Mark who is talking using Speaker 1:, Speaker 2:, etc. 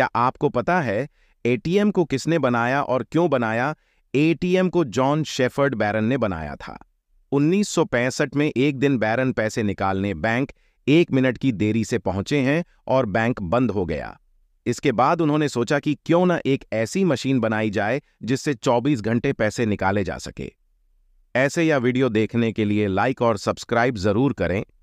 Speaker 1: क्या आपको पता है एटीएम को किसने बनाया और क्यों बनाया एटीएम को जॉन शेफर्ड बैरन ने बनाया था 1965 में एक दिन बैरन पैसे निकालने बैंक एक मिनट की देरी से पहुंचे हैं और बैंक बंद हो गया इसके बाद उन्होंने सोचा कि क्यों ना एक ऐसी मशीन बनाई जाए जिससे 24 घंटे पैसे निकाले जा सके ऐसे या वीडियो देखने के लिए लाइक और सब्सक्राइब जरूर करें